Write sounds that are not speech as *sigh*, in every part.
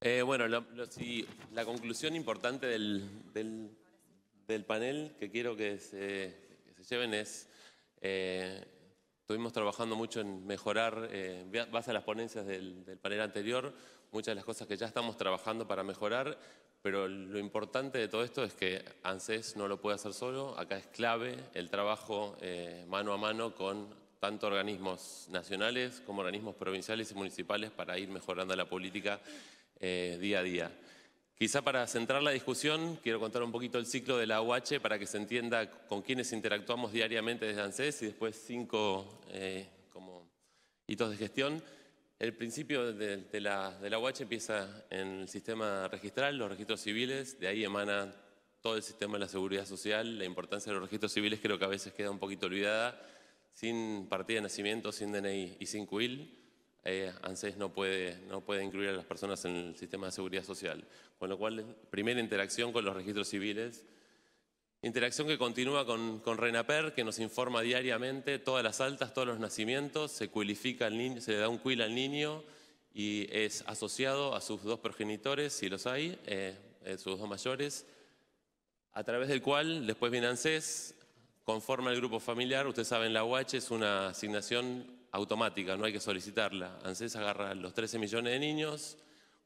Eh, bueno, la conclusión importante del, panel que quiero que se, lleven es, eh, estuvimos trabajando mucho en mejorar, eh, base a las ponencias del, del, panel anterior, muchas de las cosas que ya estamos trabajando para mejorar, pero lo importante de todo esto es que ANSES no lo puede hacer solo, acá es clave el trabajo eh, mano a mano con tanto organismos nacionales como organismos provinciales y municipales para ir mejorando la política eh, día a día. Quizá para centrar la discusión, quiero contar un poquito el ciclo de la UH para que se entienda con quienes interactuamos diariamente desde ANSES y después cinco eh, hitos de gestión. El principio de, la, de la UH empieza en el sistema registral, los registros civiles, de ahí emana todo el sistema de la seguridad social, la importancia de los registros civiles creo que a veces queda un poquito olvidada, sin partida de nacimiento, sin DNI y sin CUIL. Eh, ANSES no puede, no puede incluir a las personas en el sistema de seguridad social. Con lo cual, primera interacción con los registros civiles, Interacción que continúa con, con, RENAPER, que nos informa diariamente todas las altas, todos los nacimientos, se, cualifica al niño, se le da un cuil al niño y es asociado a sus dos progenitores, si los hay, eh, eh, sus dos mayores, a través del cual después viene ANSES, conforma el grupo familiar, ustedes saben la UH es una asignación automática, no hay que solicitarla. ANSES agarra los 13 millones de niños,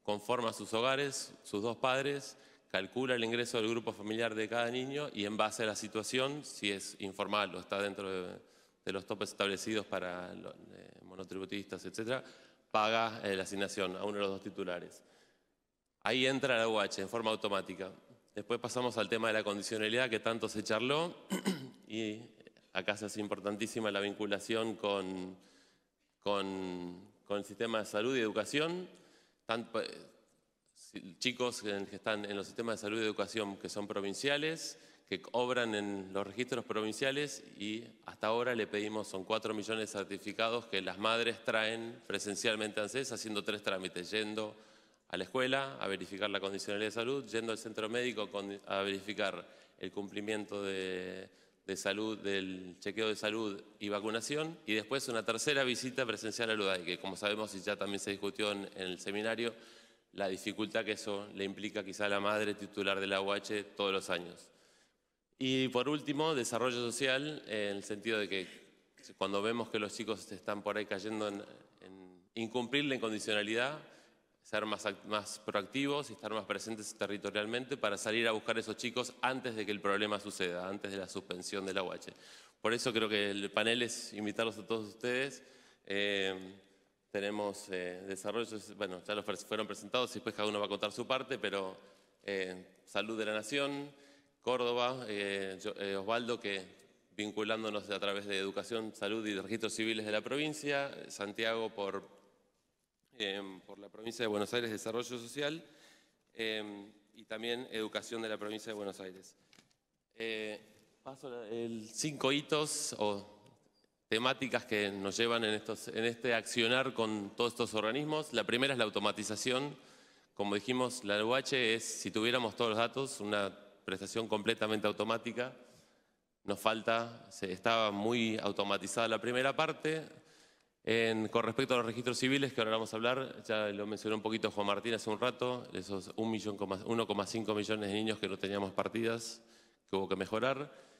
conforma sus hogares, sus dos padres, calcula el ingreso del grupo familiar de cada niño y en base a la situación, si es informal o está dentro de, los topes establecidos para eh, monotributistas, etc., paga eh, la asignación a uno de los dos titulares. Ahí entra la UH en forma automática. Después pasamos al tema de la condicionalidad que tanto se charló *clears throat* y acá se hace importantísima la vinculación con con, el sistema de salud y educación, tanto, eh, chicos que están en los sistemas de salud y educación que son provinciales, que obran en los registros provinciales y hasta ahora le pedimos, son 4 millones de certificados que las madres traen presencialmente a ANSES haciendo tres trámites, yendo a la escuela a verificar la condicionalidad de salud, yendo al centro médico a verificar el cumplimiento de, de salud, del chequeo de salud y vacunación, y después una tercera visita presencial al UDAI, que como sabemos y ya también se discutió en, el seminario, la dificultad que eso le implica quizá a la madre titular de la UH todos los años. Y por último, desarrollo social, en el sentido de que cuando vemos que los chicos están por ahí cayendo en, en incumplir la incondicionalidad, estar más, más proactivos y estar más presentes territorialmente para salir a buscar a esos chicos antes de que el problema suceda, antes de la suspensión del aguache. Por eso creo que el panel es invitarlos a todos ustedes. Eh, tenemos eh, desarrollos, bueno, ya los fueron presentados y después cada uno va a contar su parte, pero eh, Salud de la Nación, Córdoba, Osvaldo, que vinculándonos a través de Educación, Salud y Registros Civiles de la provincia, Santiago por Em, por la provincia de Buenos Aires Desarrollo Social em, y también Educación de la provincia de Buenos Aires. Eh, paso el cinco hitos o temáticas que nos llevan en, estos, en este accionar con todos estos organismos. La primera es la automatización. Como dijimos, la UH es, si tuviéramos todos los datos, una prestación completamente automática. Nos falta, estaba muy automatizada la primera parte, con respecto a los registros civiles, que ahora vamos a hablar, ya lo mencionó un poquito Juan Martín hace un rato, esos 1,5 millones de niños que no teníamos partidas, que hubo que mejorar.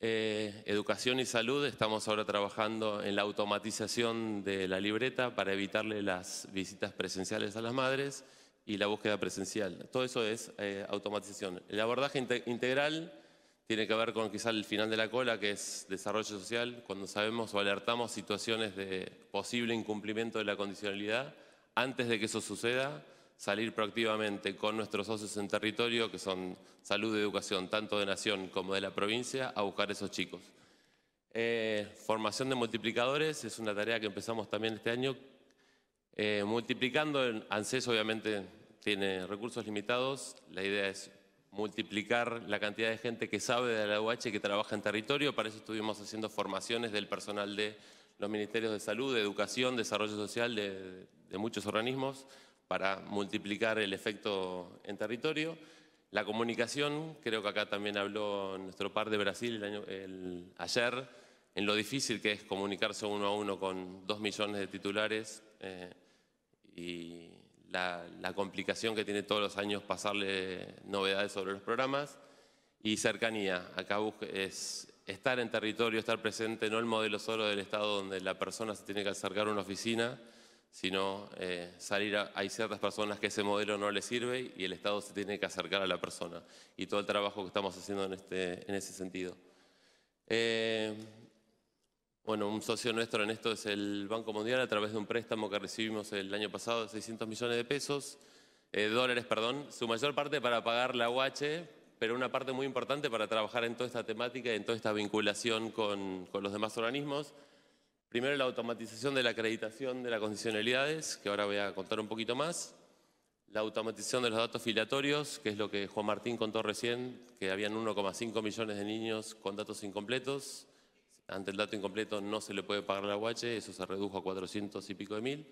Eh, educación y salud, estamos ahora trabajando en la automatización de la libreta para evitarle las visitas presenciales a las madres y la búsqueda presencial. Todo eso es eh, automatización. El abordaje integral tiene que ver con quizá el final de la cola, que es desarrollo social, cuando sabemos o alertamos situaciones de posible incumplimiento de la condicionalidad, antes de que eso suceda, salir proactivamente con nuestros socios en territorio, que son salud y educación, tanto de nación como de la provincia, a buscar esos chicos. Eh, formación de multiplicadores es una tarea que empezamos también este año, eh, multiplicando, ANSES obviamente tiene recursos limitados, la idea es multiplicar la cantidad de gente que sabe de la UH que trabaja en territorio. Para eso estuvimos haciendo formaciones del personal de los ministerios de salud, de educación, desarrollo social, de, muchos organismos, para multiplicar el efecto en territorio. La comunicación, creo que acá también habló nuestro par de Brasil ayer, en lo difícil que es comunicarse uno a uno con dos millones de titulares eh, y la, complicación que tiene todos los años pasarle novedades sobre los programas y cercanía. Acá es estar en territorio, estar presente, no el modelo solo del Estado donde la persona se tiene que acercar a una oficina, sino eh, salir hay ciertas personas que ese modelo no le sirve y el Estado se tiene que acercar a la persona y todo el trabajo que estamos haciendo en, este, en ese sentido. Eh, bueno, un socio nuestro en esto es el Banco Mundial a través de un préstamo que recibimos el año pasado de 600 millones de pesos, eh, dólares, perdón, su mayor parte para pagar la UH, pero una parte muy importante para trabajar en toda esta temática y en toda esta vinculación con, con los demás organismos. Primero la automatización de la acreditación de las condicionalidades, que ahora voy a contar un poquito más. La automatización de los datos filatorios, que es lo que Juan Martín contó recién, que habían 1,5 millones de niños con datos incompletos ante el dato incompleto no se le puede pagar la guache, eso se redujo a 400 y pico de mil.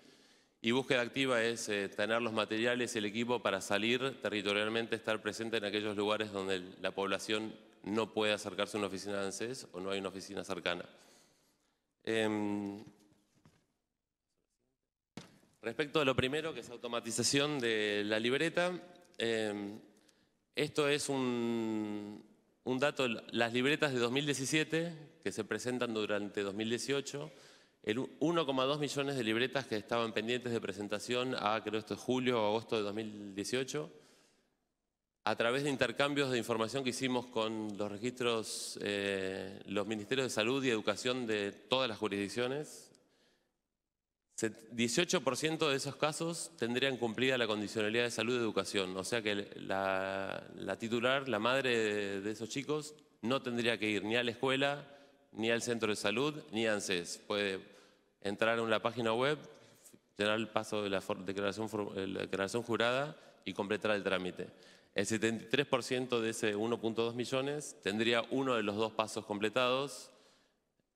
Y búsqueda activa es eh, tener los materiales y el equipo para salir territorialmente, estar presente en aquellos lugares donde la población no puede acercarse a una oficina de ANSES o no hay una oficina cercana. Em, respecto a lo primero, que es automatización de la libreta, em, esto es un, un dato, las libretas de 2017, que se presentan durante 2018, el 1,2 millones de libretas que estaban pendientes de presentación a, creo esto es julio o agosto de 2018, a través de intercambios de información que hicimos con los registros, eh, los ministerios de salud y educación de todas las jurisdicciones, 18% de esos casos tendrían cumplida la condicionalidad de salud y educación, o sea que la, titular, la madre de, esos chicos, no tendría que ir ni a la escuela, ni al centro de salud, ni a ANSES. Puede entrar en la página web, llenar el paso de la declaración, eh, la declaración jurada y completar el trámite. El 73% de ese 1.2 millones tendría uno de los dos pasos completados,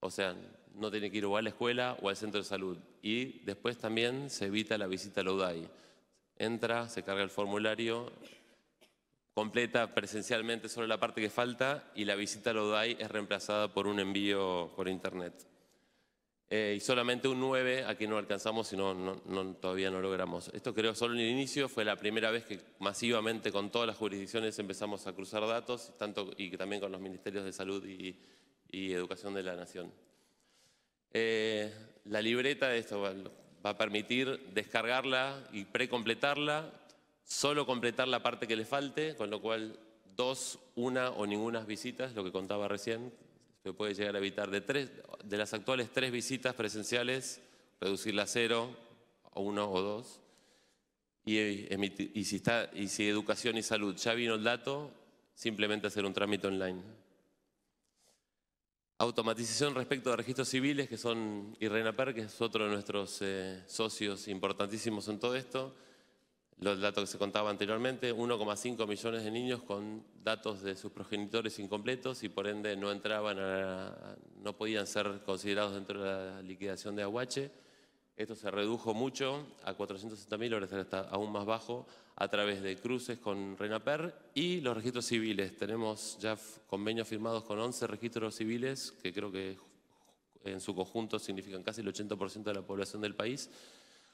o sea, no tiene que ir o a la escuela o al centro de salud. Y después también se evita la visita al UDAI. Entra, se carga el formulario, completa presencialmente solo la parte que falta y la visita al UDAI es reemplazada por un envío por internet. Eh, y solamente un 9 aquí no alcanzamos y no, todavía no logramos. Esto creo solo en el inicio, fue la primera vez que masivamente con todas las jurisdicciones empezamos a cruzar datos, tanto y también con los ministerios de salud y educación de la nación. Eh, la libreta de esto va, a permitir descargarla y precompletarla, solo completar la parte que le falte, con lo cual dos, una o ninguna visitas, lo que contaba recién, se puede llegar a evitar de, tres, de las actuales tres visitas presenciales, reducirla a cero, o uno o dos. Y, eh, y, si está, y si educación y salud ya vino el dato, simplemente hacer un trámite online automatización respecto a registros civiles, que son IRENAPER, que es otro de nuestros eh, socios importantísimos en todo esto. Los datos que se contaba anteriormente, 1,5 millones de niños con datos de sus progenitores incompletos y por ende no entraban, a, no podían ser considerados dentro de la liquidación de Aguache. Esto se redujo mucho a 460.000, ahora está aún más bajo, a través de cruces con RENAPER y los registros civiles. Tenemos ya convenios firmados con 11 registros civiles, que creo que en su conjunto significan casi el 80% de la población del país,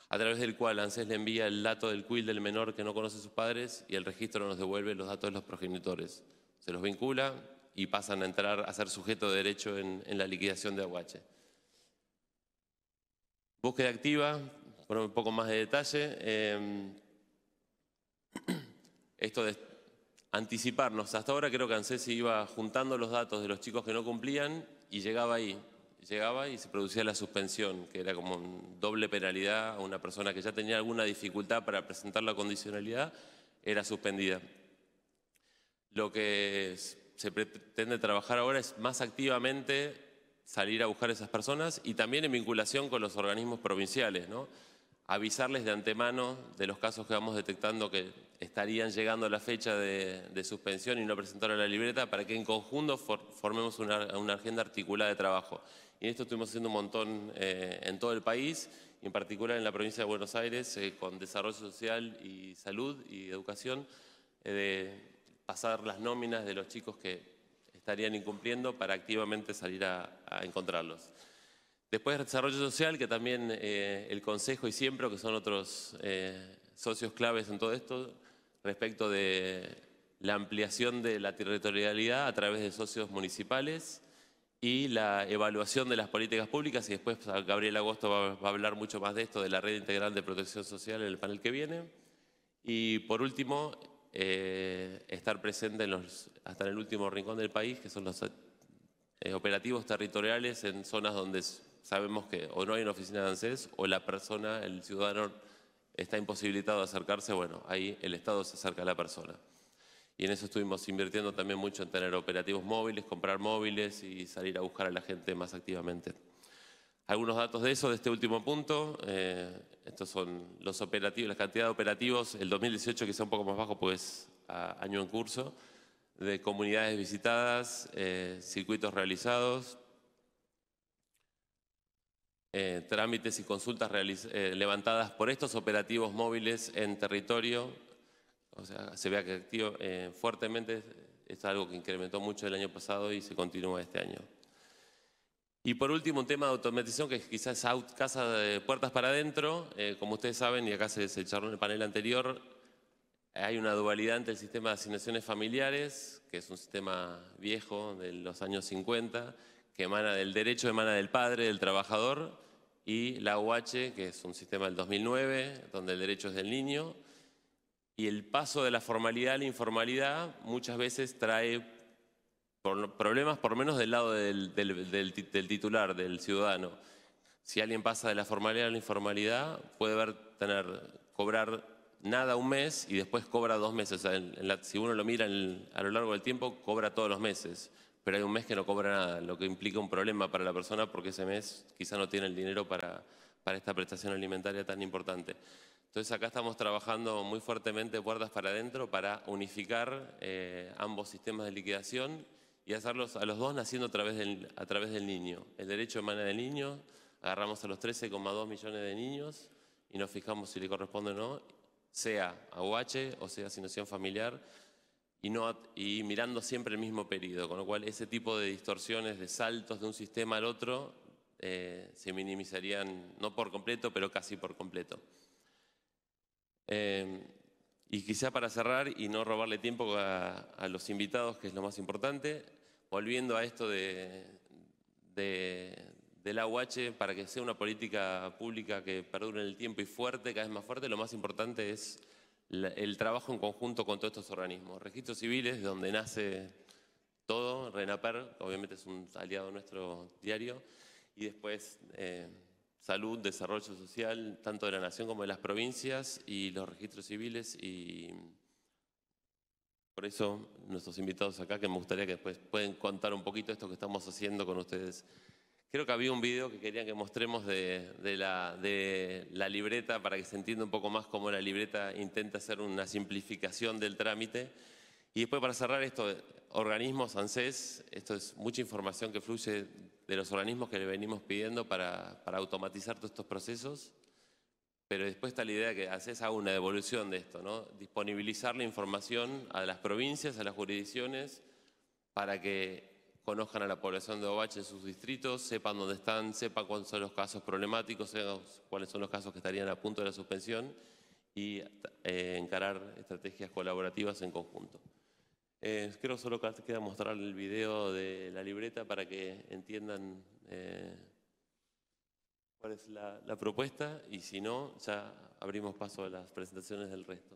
a través del cual ANSES le envía el dato del CUIL del menor que no conoce a sus padres y el registro nos devuelve los datos de los progenitores. Se los vincula y pasan a entrar a ser sujeto de derecho en, en la liquidación de Aguache. Búsqueda activa, por un poco más de detalle. Em, *clears throat* esto de anticiparnos. Hasta ahora creo que ANSES iba juntando los datos de los chicos que no cumplían y llegaba ahí. Llegaba y se producía la suspensión, que era como doble penalidad a una persona que ya tenía alguna dificultad para presentar la condicionalidad, era suspendida. Lo que se pretende trabajar ahora es más activamente salir a buscar a esas personas y también en vinculación con los organismos provinciales, ¿no? avisarles de antemano de los casos que vamos detectando que estarían llegando a la fecha de, suspensión y no presentaron la libreta para que en conjunto formemos una, agenda articulada de trabajo. Y esto estuvimos haciendo un montón eh, en todo el país, y en particular en la provincia de Buenos Aires, eh, con desarrollo social y salud y educación, eh, de pasar las nóminas de los chicos que estarían incumpliendo para activamente salir a, encontrarlos. Después desarrollo social, que también eh, el Consejo y Siempre, que son otros eh, socios claves en todo esto, respecto de la ampliación de la territorialidad a través de socios municipales y la evaluación de las políticas públicas. Y después Gabriel Agosto va, va a hablar mucho más de esto, de la red integral de protección social en el panel que viene. Y por último, eh, estar presente en los, hasta en el último rincón del país, que son los eh, operativos territoriales en zonas donde sabemos que o no hay una oficina de ANSES o la persona, el ciudadano, está imposibilitado de acercarse, bueno, ahí el Estado se acerca a la persona. Y en eso estuvimos invirtiendo también mucho en tener operativos móviles, comprar móviles y salir a buscar a la gente más activamente. Algunos datos de eso, de este último punto. Eh, estos son los operativos, la cantidad de operativos. El 2018 quizá un poco más bajo, pues año en curso. De comunidades visitadas, eh, circuitos realizados, eh, trámites y consultas levantadas por estos operativos móviles en territorio. O sea, se vea que activo fuertemente. Es algo que incrementó mucho el año pasado y se continúa este año. Y por último, un tema de automatización que quizás casa de puertas para adentro. Eh, como ustedes saben, y acá se, desecharon en el panel anterior, hay una dualidad entre el sistema de asignaciones familiares, que es un sistema viejo de los años 50, que emana del derecho, emana del padre, del trabajador, y la UH, que es un sistema del 2009, donde el derecho es del niño. Y el paso de la formalidad a la informalidad muchas veces trae problemas por menos del lado del, titular, del ciudadano. Si alguien pasa de la formalidad a la informalidad, puede ver, tener, cobrar nada un mes y después cobra dos meses. en si uno lo mira a lo largo del tiempo, cobra todos los meses, pero hay un mes que no cobra nada, lo que implica un problema para la persona porque ese mes quizá no tiene el dinero para, para esta prestación alimentaria tan importante. Entonces acá estamos trabajando muy fuertemente puertas para adentro para unificar eh, ambos sistemas de liquidación y hacerlos a los dos naciendo a través del, a través del niño. El derecho emana del niño, agarramos a los 13,2 millones de niños y nos fijamos si le corresponde o no, sea a UH o sea asignación familiar, y, no, y mirando siempre el mismo periodo, con lo cual ese tipo de distorsiones, de saltos de un sistema al otro, eh, se minimizarían, no por completo, pero casi por completo. Eh, y quizá para cerrar y no robarle tiempo a, los invitados, que es lo más importante, volviendo a esto de, de, la para que sea una política pública que perdure en el tiempo y fuerte, cada vez más fuerte, lo más importante es el trabajo en conjunto con todos estos organismos. Registros civiles, donde nace todo, RENAPER, obviamente es un aliado nuestro diario, y después... Eh, salud, desarrollo social, tanto de la nación como de las provincias y los registros civiles y por eso nuestros invitados acá, que me gustaría que después pueden contar un poquito esto que estamos haciendo con ustedes. Creo que había un video que querían que mostremos de, la, de la libreta para que se entienda un poco más cómo la libreta intenta hacer una simplificación del trámite. Y después para cerrar esto, organismos, ANSES, esto es mucha información que fluye de los organismos que le venimos pidiendo para, automatizar todos estos procesos. Pero después está la idea que haces a una devolución de esto, Disponibilizar la información a las provincias, a las jurisdicciones, para que conozcan a la población de Obache en sus distritos, sepan dónde están, sepan cuáles son los casos problemáticos, cuáles son los casos que estarían a punto de la suspensión y eh, encarar estrategias colaborativas en conjunto. Eh, creo solo que queda mostrar el video de la libreta para que entiendan eh, cuál es la propuesta y si no, ya abrimos paso a las presentaciones del resto.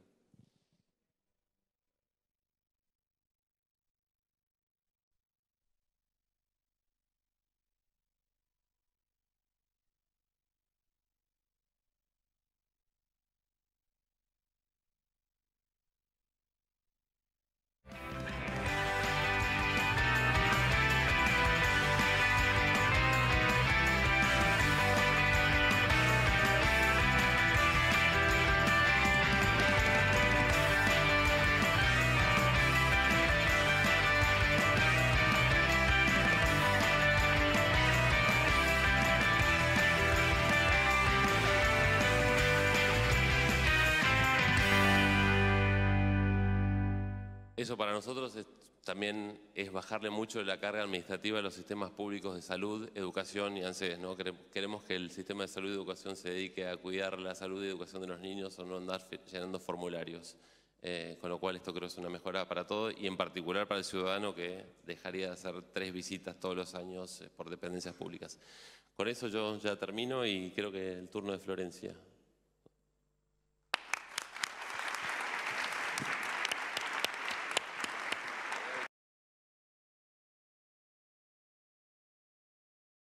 Eso para nosotros también es bajarle mucho la carga administrativa a los sistemas públicos de salud, educación y ANSES. ¿no? Queremos que el sistema de salud y educación se dedique a cuidar la salud y educación de los niños o no andar llenando formularios. Eh, con lo cual esto creo que es una mejora para todo y en particular para el ciudadano que dejaría de hacer tres visitas todos los años eh, por dependencias públicas. Con eso yo ya termino y creo que el turno de Florencia.